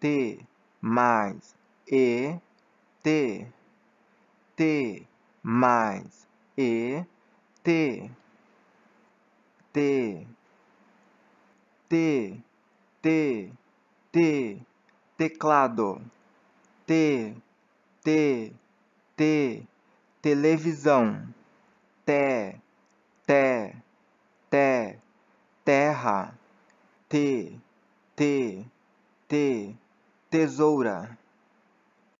T mais E, T. T mais E, T. T. T. T. T. Teclado. T. T. T. Televisão. Té. Té. Té. Terra. T. T. T tesoura